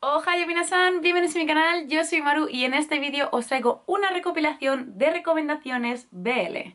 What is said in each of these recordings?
Hola oh, Minasan, bienvenidos a mi canal, yo soy Maru y en este vídeo os traigo una recopilación de recomendaciones BL.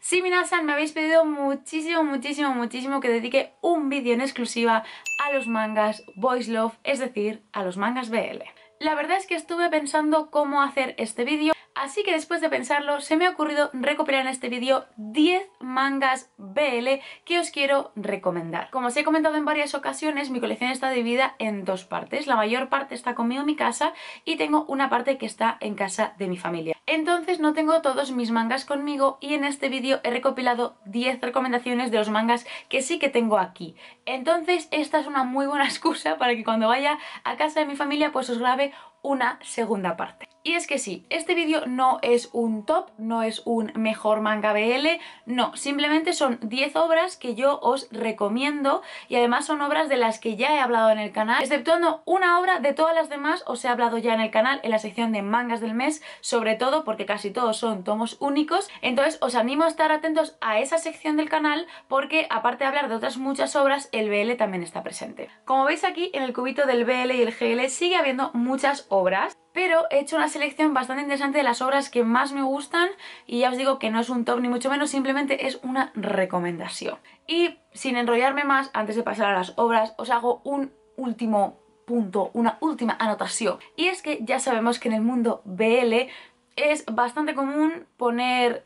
Sí, Minasan, me habéis pedido muchísimo, muchísimo, muchísimo que dedique un vídeo en exclusiva a los mangas Boys Love, es decir, a los mangas BL. La verdad es que estuve pensando cómo hacer este vídeo Así que después de pensarlo, se me ha ocurrido recopilar en este vídeo 10 mangas BL que os quiero recomendar. Como os he comentado en varias ocasiones, mi colección está dividida en dos partes. La mayor parte está conmigo en mi casa y tengo una parte que está en casa de mi familia. Entonces no tengo todos mis mangas conmigo y en este vídeo he recopilado 10 recomendaciones de los mangas que sí que tengo aquí. Entonces esta es una muy buena excusa para que cuando vaya a casa de mi familia pues os grabe una segunda parte. Y es que sí, este vídeo no es un top, no es un mejor manga BL, no, simplemente son 10 obras que yo os recomiendo y además son obras de las que ya he hablado en el canal, exceptuando una obra de todas las demás os he hablado ya en el canal en la sección de mangas del mes, sobre todo porque casi todos son tomos únicos, entonces os animo a estar atentos a esa sección del canal porque aparte de hablar de otras muchas obras, el BL también está presente. Como veis aquí, en el cubito del BL y el GL sigue habiendo muchas obras, pero he hecho una selección bastante interesante de las obras que más me gustan y ya os digo que no es un top ni mucho menos, simplemente es una recomendación. Y sin enrollarme más, antes de pasar a las obras, os hago un último punto, una última anotación. Y es que ya sabemos que en el mundo BL es bastante común poner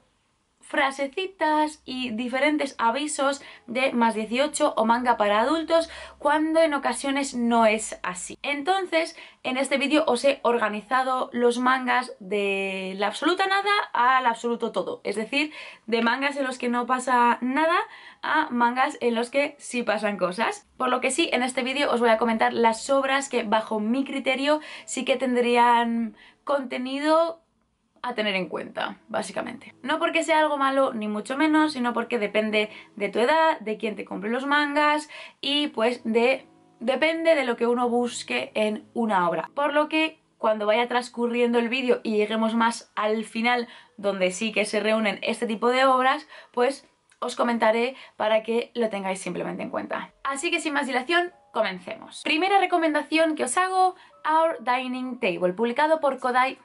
frasecitas y diferentes avisos de más 18 o manga para adultos cuando en ocasiones no es así. Entonces, en este vídeo os he organizado los mangas de la absoluta nada al absoluto todo, es decir, de mangas en los que no pasa nada a mangas en los que sí pasan cosas. Por lo que sí, en este vídeo os voy a comentar las obras que bajo mi criterio sí que tendrían contenido a tener en cuenta, básicamente. No porque sea algo malo, ni mucho menos, sino porque depende de tu edad, de quién te compre los mangas y pues de... Depende de lo que uno busque en una obra. Por lo que cuando vaya transcurriendo el vídeo y lleguemos más al final, donde sí que se reúnen este tipo de obras, pues os comentaré para que lo tengáis simplemente en cuenta. Así que sin más dilación, comencemos. Primera recomendación que os hago, Our Dining Table, publicado por Kodai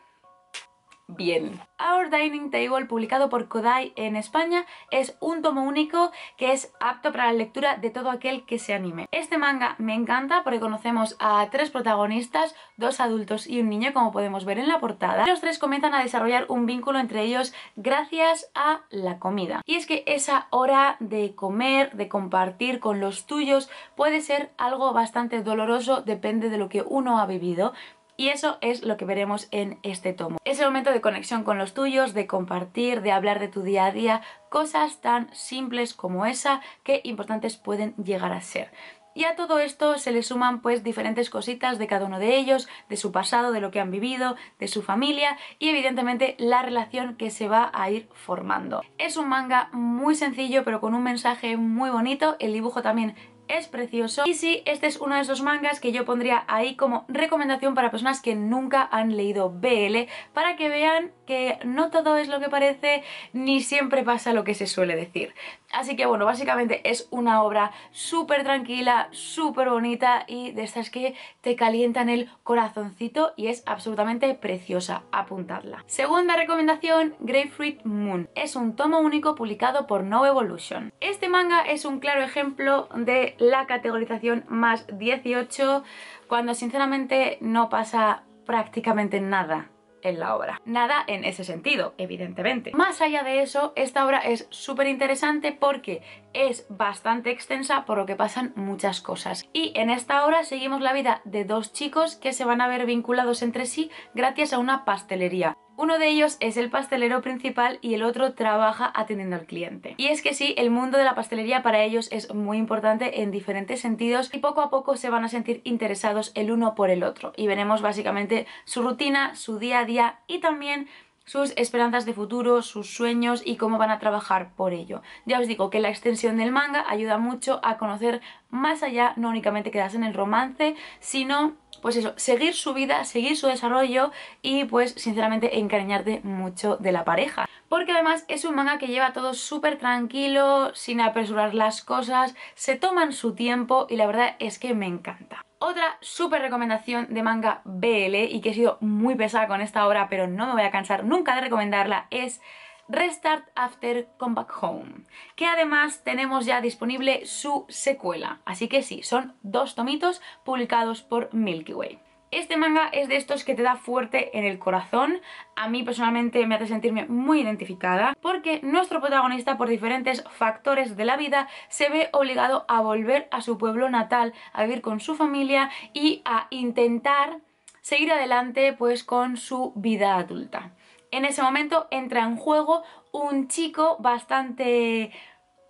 bien. Our Dining Table, publicado por Kodai en España, es un tomo único que es apto para la lectura de todo aquel que se anime. Este manga me encanta porque conocemos a tres protagonistas, dos adultos y un niño, como podemos ver en la portada. Los tres comienzan a desarrollar un vínculo entre ellos gracias a la comida. Y es que esa hora de comer, de compartir con los tuyos, puede ser algo bastante doloroso, depende de lo que uno ha vivido, y eso es lo que veremos en este tomo. Es el momento de conexión con los tuyos, de compartir, de hablar de tu día a día, cosas tan simples como esa que importantes pueden llegar a ser. Y a todo esto se le suman pues diferentes cositas de cada uno de ellos, de su pasado, de lo que han vivido, de su familia y evidentemente la relación que se va a ir formando. Es un manga muy sencillo pero con un mensaje muy bonito, el dibujo también es precioso. Y sí, este es uno de esos mangas que yo pondría ahí como recomendación para personas que nunca han leído BL, para que vean que no todo es lo que parece, ni siempre pasa lo que se suele decir. Así que bueno, básicamente es una obra súper tranquila, súper bonita y de estas que te calientan el corazoncito y es absolutamente preciosa, apuntarla. Segunda recomendación, Grapefruit Moon. Es un tomo único publicado por No Evolution. Este manga es un claro ejemplo de la categorización más 18 cuando sinceramente no pasa prácticamente nada en la obra. Nada en ese sentido, evidentemente. Más allá de eso, esta obra es súper interesante porque es bastante extensa, por lo que pasan muchas cosas. Y en esta obra seguimos la vida de dos chicos que se van a ver vinculados entre sí gracias a una pastelería. Uno de ellos es el pastelero principal y el otro trabaja atendiendo al cliente. Y es que sí, el mundo de la pastelería para ellos es muy importante en diferentes sentidos y poco a poco se van a sentir interesados el uno por el otro. Y veremos básicamente su rutina, su día a día y también sus esperanzas de futuro, sus sueños y cómo van a trabajar por ello. Ya os digo que la extensión del manga ayuda mucho a conocer más allá, no únicamente quedarse en el romance, sino pues eso, seguir su vida, seguir su desarrollo y pues sinceramente encariñarte mucho de la pareja. Porque además es un manga que lleva todo súper tranquilo, sin apresurar las cosas, se toman su tiempo y la verdad es que me encanta. Otra súper recomendación de manga BL y que he sido muy pesada con esta obra pero no me voy a cansar nunca de recomendarla es Restart After Come Back Home, que además tenemos ya disponible su secuela. Así que sí, son dos tomitos publicados por Milky Way. Este manga es de estos que te da fuerte en el corazón. A mí personalmente me hace sentirme muy identificada porque nuestro protagonista por diferentes factores de la vida se ve obligado a volver a su pueblo natal, a vivir con su familia y a intentar seguir adelante pues con su vida adulta. En ese momento entra en juego un chico bastante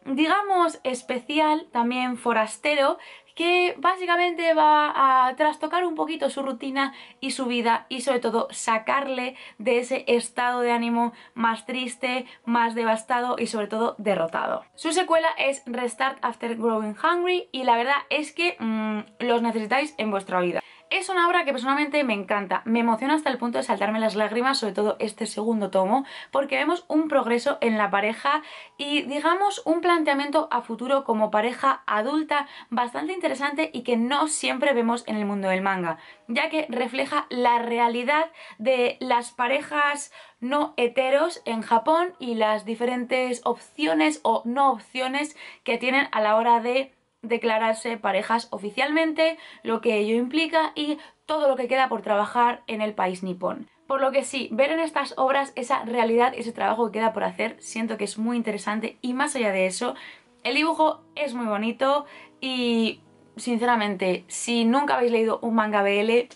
digamos especial, también forastero, que básicamente va a trastocar un poquito su rutina y su vida y sobre todo sacarle de ese estado de ánimo más triste, más devastado y sobre todo derrotado. Su secuela es Restart After Growing Hungry y la verdad es que mm, los necesitáis en vuestra vida. Es una obra que personalmente me encanta, me emociona hasta el punto de saltarme las lágrimas, sobre todo este segundo tomo, porque vemos un progreso en la pareja y digamos un planteamiento a futuro como pareja adulta bastante interesante y que no siempre vemos en el mundo del manga, ya que refleja la realidad de las parejas no heteros en Japón y las diferentes opciones o no opciones que tienen a la hora de declararse parejas oficialmente, lo que ello implica y todo lo que queda por trabajar en el país nipón. Por lo que sí, ver en estas obras esa realidad, ese trabajo que queda por hacer, siento que es muy interesante y más allá de eso, el dibujo es muy bonito y sinceramente, si nunca habéis leído un manga BL,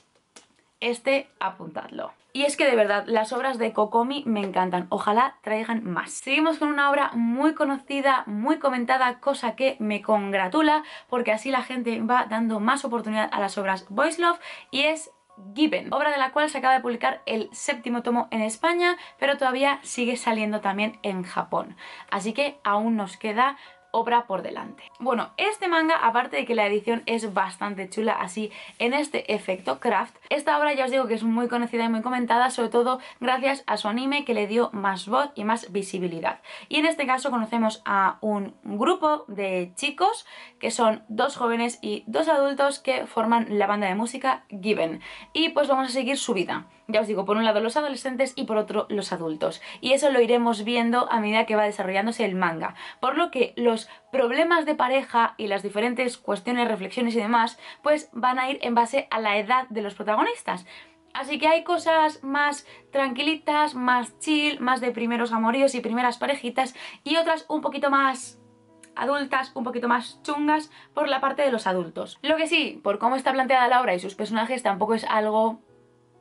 este apuntadlo. Y es que de verdad, las obras de Kokomi me encantan, ojalá traigan más. Seguimos con una obra muy conocida, muy comentada, cosa que me congratula, porque así la gente va dando más oportunidad a las obras Boys Love, y es Given, obra de la cual se acaba de publicar el séptimo tomo en España, pero todavía sigue saliendo también en Japón. Así que aún nos queda obra por delante. Bueno, este manga, aparte de que la edición es bastante chula, así en este efecto craft, esta obra ya os digo que es muy conocida y muy comentada, sobre todo gracias a su anime que le dio más voz y más visibilidad. Y en este caso conocemos a un grupo de chicos que son dos jóvenes y dos adultos que forman la banda de música Given. Y pues vamos a seguir su vida ya os digo, por un lado los adolescentes y por otro los adultos. Y eso lo iremos viendo a medida que va desarrollándose el manga. Por lo que los problemas de pareja y las diferentes cuestiones, reflexiones y demás, pues van a ir en base a la edad de los protagonistas. Así que hay cosas más tranquilitas, más chill, más de primeros amoríos y primeras parejitas y otras un poquito más adultas, un poquito más chungas por la parte de los adultos. Lo que sí, por cómo está planteada la obra y sus personajes, tampoco es algo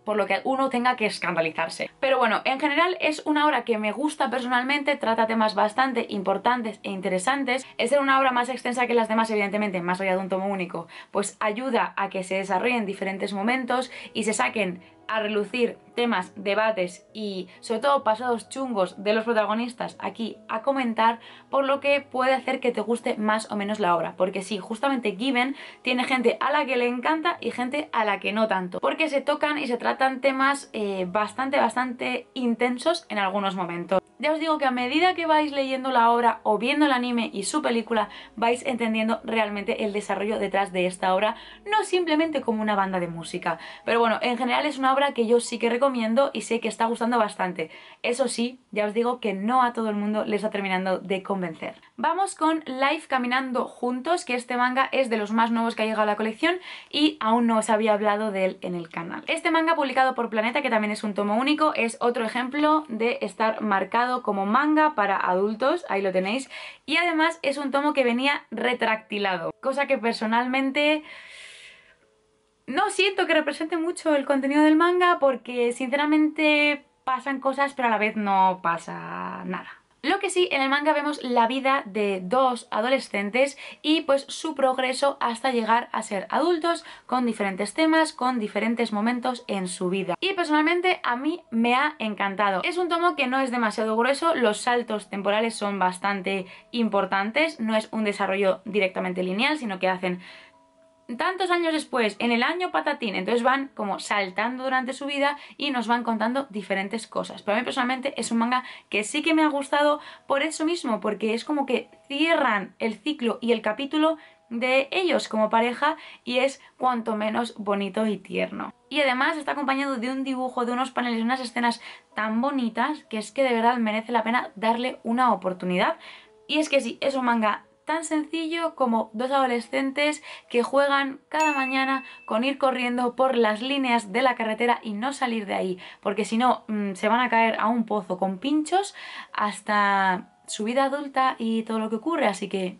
por lo que uno tenga que escandalizarse. Pero bueno, en general es una obra que me gusta personalmente, trata temas bastante importantes e interesantes. Es una obra más extensa que las demás, evidentemente, más allá de un tomo único, pues ayuda a que se desarrollen diferentes momentos y se saquen a relucir temas, debates y sobre todo pasados chungos de los protagonistas aquí a comentar, por lo que puede hacer que te guste más o menos la obra. Porque sí, justamente Given tiene gente a la que le encanta y gente a la que no tanto. Porque se tocan y se tratan temas eh, bastante, bastante intensos en algunos momentos ya os digo que a medida que vais leyendo la obra o viendo el anime y su película, vais entendiendo realmente el desarrollo detrás de esta obra, no simplemente como una banda de música. Pero bueno, en general es una obra que yo sí que recomiendo y sé que está gustando bastante. Eso sí, ya os digo que no a todo el mundo les está terminando de convencer. Vamos con Life Caminando Juntos, que este manga es de los más nuevos que ha llegado a la colección y aún no os había hablado de él en el canal. Este manga publicado por Planeta, que también es un tomo único, es otro ejemplo de estar marcado como manga para adultos, ahí lo tenéis, y además es un tomo que venía retractilado, cosa que personalmente no siento que represente mucho el contenido del manga porque sinceramente pasan cosas pero a la vez no pasa nada. Lo que sí, en el manga vemos la vida de dos adolescentes y pues su progreso hasta llegar a ser adultos con diferentes temas, con diferentes momentos en su vida. Y personalmente a mí me ha encantado. Es un tomo que no es demasiado grueso, los saltos temporales son bastante importantes, no es un desarrollo directamente lineal, sino que hacen tantos años después, en el año patatín, entonces van como saltando durante su vida y nos van contando diferentes cosas. Para mí personalmente es un manga que sí que me ha gustado por eso mismo, porque es como que cierran el ciclo y el capítulo de ellos como pareja y es cuanto menos bonito y tierno. Y además está acompañado de un dibujo, de unos paneles, unas escenas tan bonitas que es que de verdad merece la pena darle una oportunidad. Y es que sí, es un manga tan sencillo como dos adolescentes que juegan cada mañana con ir corriendo por las líneas de la carretera y no salir de ahí, porque si no mm, se van a caer a un pozo con pinchos hasta su vida adulta y todo lo que ocurre, así que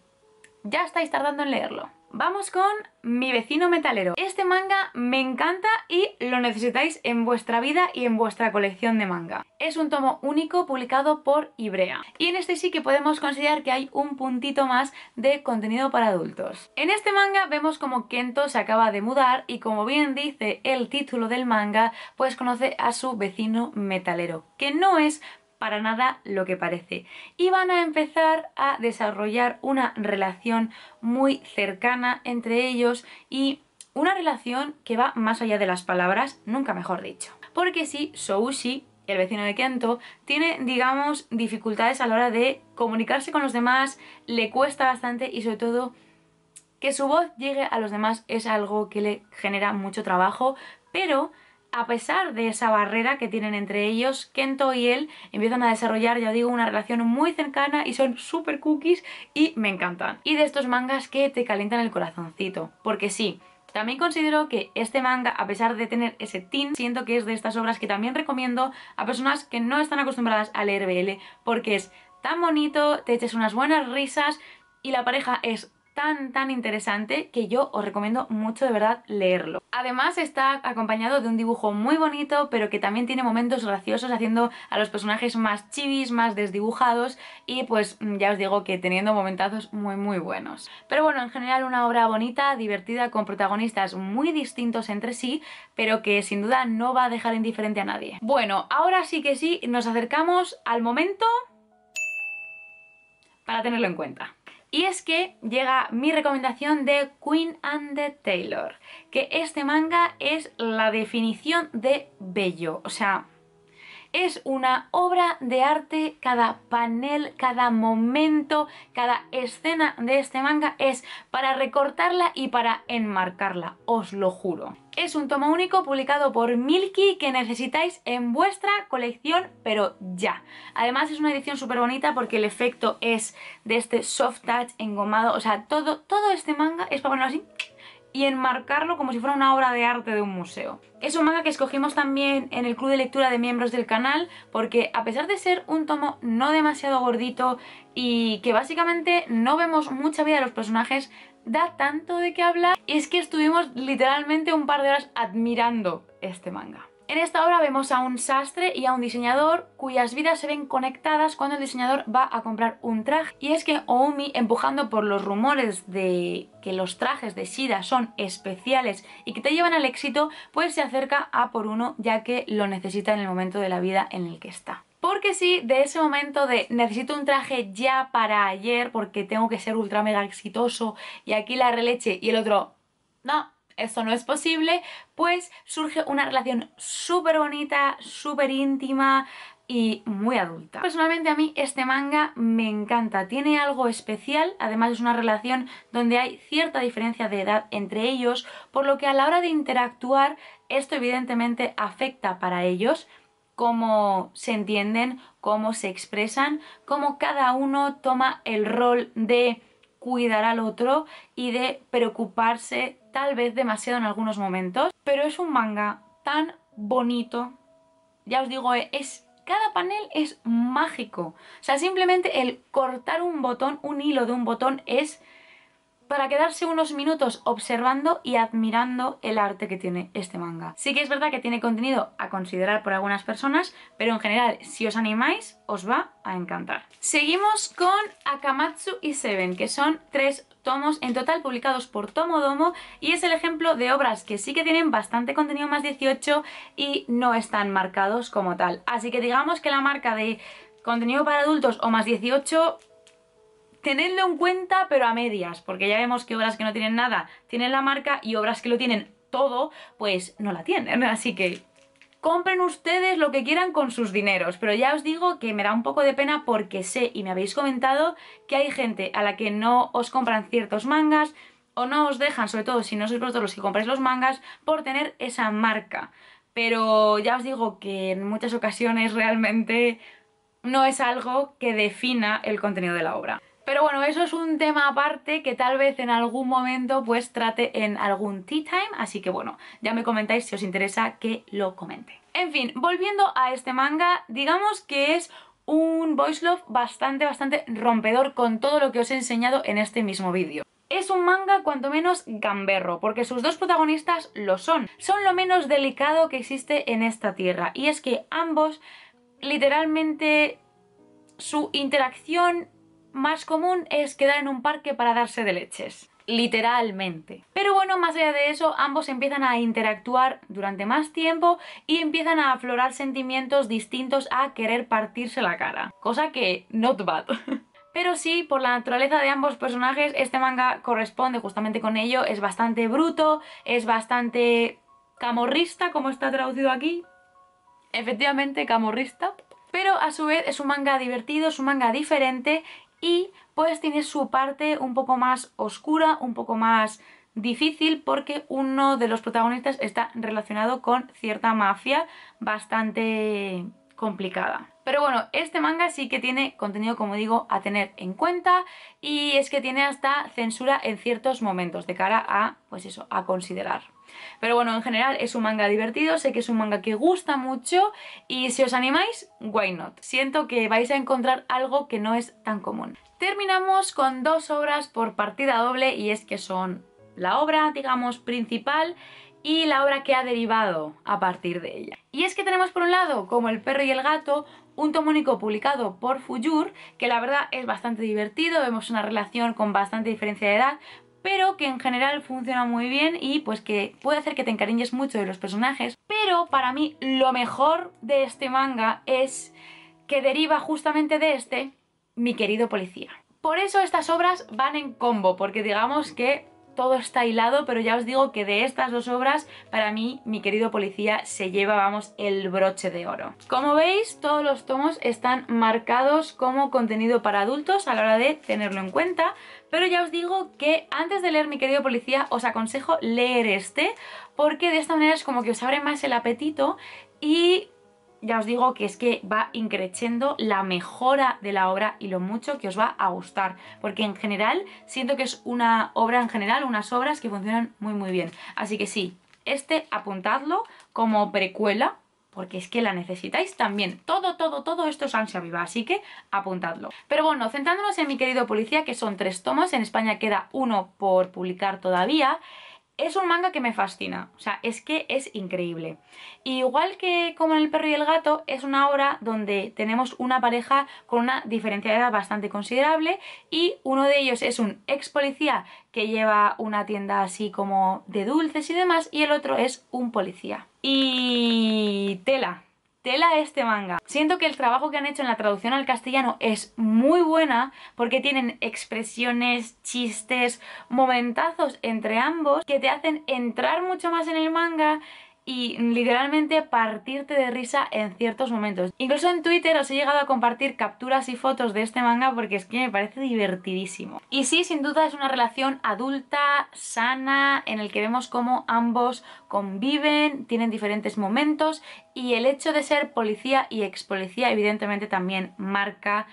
ya estáis tardando en leerlo. Vamos con Mi vecino metalero. Este manga me encanta y lo necesitáis en vuestra vida y en vuestra colección de manga. Es un tomo único publicado por Ibrea. Y en este sí que podemos considerar que hay un puntito más de contenido para adultos. En este manga vemos como Kento se acaba de mudar y como bien dice el título del manga, pues conoce a su vecino metalero, que no es para nada lo que parece y van a empezar a desarrollar una relación muy cercana entre ellos y una relación que va más allá de las palabras, nunca mejor dicho. Porque si Soushi, el vecino de Kento, tiene, digamos, dificultades a la hora de comunicarse con los demás, le cuesta bastante y sobre todo que su voz llegue a los demás es algo que le genera mucho trabajo, pero a pesar de esa barrera que tienen entre ellos, Kento y él empiezan a desarrollar, ya digo, una relación muy cercana y son súper cookies y me encantan. Y de estos mangas que te calientan el corazoncito, porque sí, también considero que este manga, a pesar de tener ese teen, siento que es de estas obras que también recomiendo a personas que no están acostumbradas a leer BL, porque es tan bonito, te eches unas buenas risas y la pareja es tan tan interesante que yo os recomiendo mucho de verdad leerlo. Además está acompañado de un dibujo muy bonito pero que también tiene momentos graciosos haciendo a los personajes más chivis, más desdibujados y pues mm, ya os digo que teniendo momentazos muy muy buenos. Pero bueno, en general una obra bonita, divertida, con protagonistas muy distintos entre sí pero que sin duda no va a dejar indiferente a nadie. Bueno, ahora sí que sí, nos acercamos al momento para tenerlo en cuenta. Y es que llega mi recomendación de Queen and the Taylor, que este manga es la definición de bello, o sea, es una obra de arte, cada panel, cada momento, cada escena de este manga es para recortarla y para enmarcarla, os lo juro es un tomo único publicado por Milky que necesitáis en vuestra colección, pero ya. Además es una edición súper bonita porque el efecto es de este soft touch engomado, o sea, todo, todo este manga es para ponerlo así y enmarcarlo como si fuera una obra de arte de un museo. Es un manga que escogimos también en el club de lectura de miembros del canal porque a pesar de ser un tomo no demasiado gordito y que básicamente no vemos mucha vida de los personajes, da tanto de qué hablar y es que estuvimos literalmente un par de horas admirando este manga. En esta obra vemos a un sastre y a un diseñador cuyas vidas se ven conectadas cuando el diseñador va a comprar un traje. Y es que Oumi, empujando por los rumores de que los trajes de Shida son especiales y que te llevan al éxito, pues se acerca a por uno ya que lo necesita en el momento de la vida en el que está. Porque sí, de ese momento de necesito un traje ya para ayer porque tengo que ser ultra mega exitoso y aquí la releche y el otro no, esto no es posible, pues surge una relación súper bonita, súper íntima, y muy adulta. Personalmente a mí este manga me encanta, tiene algo especial, además es una relación donde hay cierta diferencia de edad entre ellos, por lo que a la hora de interactuar esto evidentemente afecta para ellos cómo se entienden, cómo se expresan, cómo cada uno toma el rol de cuidar al otro y de preocuparse tal vez demasiado en algunos momentos. Pero es un manga tan bonito. Ya os digo, es cada panel es mágico. O sea, simplemente el cortar un botón, un hilo de un botón es para quedarse unos minutos observando y admirando el arte que tiene este manga. Sí que es verdad que tiene contenido a considerar por algunas personas, pero en general, si os animáis, os va a encantar. Seguimos con Akamatsu y Seven, que son tres tomos en total publicados por Tomodomo y es el ejemplo de obras que sí que tienen bastante contenido más 18 y no están marcados como tal. Así que digamos que la marca de contenido para adultos o más 18 tenedlo en cuenta, pero a medias, porque ya vemos que obras que no tienen nada tienen la marca y obras que lo tienen todo, pues no la tienen. Así que compren ustedes lo que quieran con sus dineros, pero ya os digo que me da un poco de pena porque sé y me habéis comentado que hay gente a la que no os compran ciertos mangas o no os dejan, sobre todo si no sois vosotros los que compráis los mangas, por tener esa marca. Pero ya os digo que en muchas ocasiones realmente no es algo que defina el contenido de la obra. Pero bueno, eso es un tema aparte que tal vez en algún momento pues trate en algún tea time, así que bueno, ya me comentáis si os interesa que lo comente. En fin, volviendo a este manga, digamos que es un voice love bastante, bastante rompedor con todo lo que os he enseñado en este mismo vídeo. Es un manga cuanto menos gamberro, porque sus dos protagonistas lo son. Son lo menos delicado que existe en esta tierra, y es que ambos literalmente su interacción más común es quedar en un parque para darse de leches literalmente. Pero bueno, más allá de eso, ambos empiezan a interactuar durante más tiempo y empiezan a aflorar sentimientos distintos a querer partirse la cara. Cosa que, not bad. Pero sí, por la naturaleza de ambos personajes, este manga corresponde justamente con ello, es bastante bruto, es bastante camorrista, como está traducido aquí. Efectivamente, camorrista. Pero a su vez es un manga divertido, es un manga diferente y pues tiene su parte un poco más oscura, un poco más difícil porque uno de los protagonistas está relacionado con cierta mafia bastante complicada. Pero bueno, este manga sí que tiene contenido, como digo, a tener en cuenta y es que tiene hasta censura en ciertos momentos de cara a, pues eso, a considerar. Pero bueno, en general es un manga divertido, sé que es un manga que gusta mucho y si os animáis, why not? Siento que vais a encontrar algo que no es tan común. Terminamos con dos obras por partida doble y es que son la obra, digamos, principal y la obra que ha derivado a partir de ella. Y es que tenemos por un lado, como El perro y el gato, un tomónico publicado por Fujur, que la verdad es bastante divertido, vemos una relación con bastante diferencia de edad, pero que en general funciona muy bien y pues que puede hacer que te encariñes mucho de los personajes. Pero para mí lo mejor de este manga es que deriva justamente de este, mi querido policía. Por eso estas obras van en combo, porque digamos que todo está hilado, pero ya os digo que de estas dos obras, para mí, mi querido policía se lleva, vamos, el broche de oro. Como veis, todos los tomos están marcados como contenido para adultos a la hora de tenerlo en cuenta, pero ya os digo que antes de leer Mi querido policía os aconsejo leer este, porque de esta manera es como que os abre más el apetito y ya os digo que es que va increciendo la mejora de la obra y lo mucho que os va a gustar, porque en general siento que es una obra en general, unas obras que funcionan muy muy bien. Así que sí, este apuntadlo como precuela, porque es que la necesitáis también. Todo, todo, todo esto es ansia viva, así que apuntadlo. Pero bueno, centrándonos en mi querido policía, que son tres tomos, en España queda uno por publicar todavía, es un manga que me fascina, o sea, es que es increíble. igual que como en El perro y el gato, es una obra donde tenemos una pareja con una diferencia de edad bastante considerable y uno de ellos es un ex policía que lleva una tienda así como de dulces y demás y el otro es un policía. Y tela, tela este manga. Siento que el trabajo que han hecho en la traducción al castellano es muy buena porque tienen expresiones, chistes, momentazos entre ambos que te hacen entrar mucho más en el manga, y literalmente partirte de risa en ciertos momentos. Incluso en Twitter os he llegado a compartir capturas y fotos de este manga porque es que me parece divertidísimo. Y sí, sin duda es una relación adulta, sana, en el que vemos cómo ambos conviven, tienen diferentes momentos y el hecho de ser policía y ex policía evidentemente también marca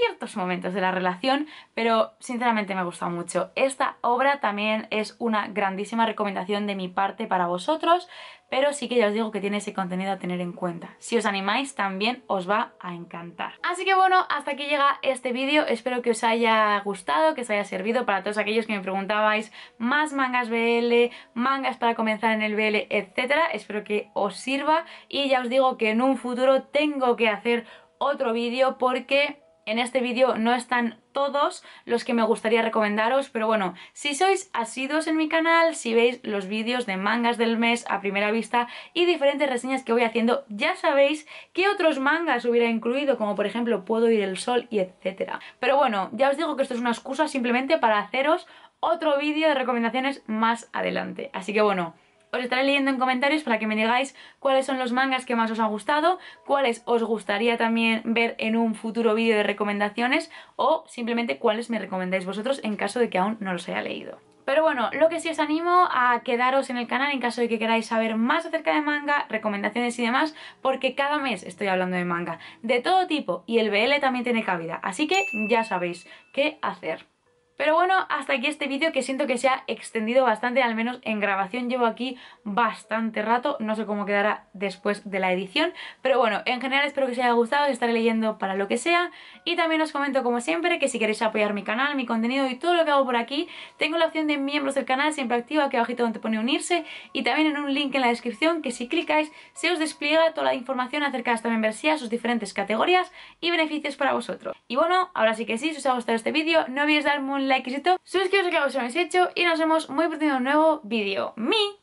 ciertos momentos de la relación, pero sinceramente me ha gustado mucho. Esta obra también es una grandísima recomendación de mi parte para vosotros, pero sí que ya os digo que tiene ese contenido a tener en cuenta. Si os animáis también os va a encantar. Así que bueno, hasta aquí llega este vídeo, espero que os haya gustado, que os haya servido para todos aquellos que me preguntabais más mangas BL, mangas para comenzar en el BL, etcétera. Espero que os sirva y ya os digo que en un futuro tengo que hacer otro vídeo porque en este vídeo no están todos los que me gustaría recomendaros, pero bueno, si sois asiduos en mi canal, si veis los vídeos de mangas del mes a primera vista y diferentes reseñas que voy haciendo, ya sabéis qué otros mangas hubiera incluido, como por ejemplo Puedo ir el sol y etcétera. Pero bueno, ya os digo que esto es una excusa simplemente para haceros otro vídeo de recomendaciones más adelante. Así que bueno, os estaré leyendo en comentarios para que me digáis cuáles son los mangas que más os ha gustado, cuáles os gustaría también ver en un futuro vídeo de recomendaciones o simplemente cuáles me recomendáis vosotros en caso de que aún no los haya leído. Pero bueno, lo que sí os animo a quedaros en el canal en caso de que queráis saber más acerca de manga, recomendaciones y demás, porque cada mes estoy hablando de manga de todo tipo y el BL también tiene cabida, así que ya sabéis qué hacer. Pero bueno, hasta aquí este vídeo que siento que se ha extendido bastante, al menos en grabación llevo aquí bastante rato, no sé cómo quedará después de la edición, pero bueno, en general espero que os haya gustado, os estaré leyendo para lo que sea y también os comento como siempre que si queréis apoyar mi canal, mi contenido y todo lo que hago por aquí, tengo la opción de miembros del canal siempre activa aquí abajito donde pone unirse y también en un link en la descripción que si clicáis se os despliega toda la información acerca de esta membresía, sus diferentes categorías y beneficios para vosotros. Y bueno, ahora sí que sí, si os ha gustado este vídeo, no olvidéis darme un like y si suscribiros que lo habéis hecho y nos vemos muy pronto en un nuevo vídeo. ¡Mi!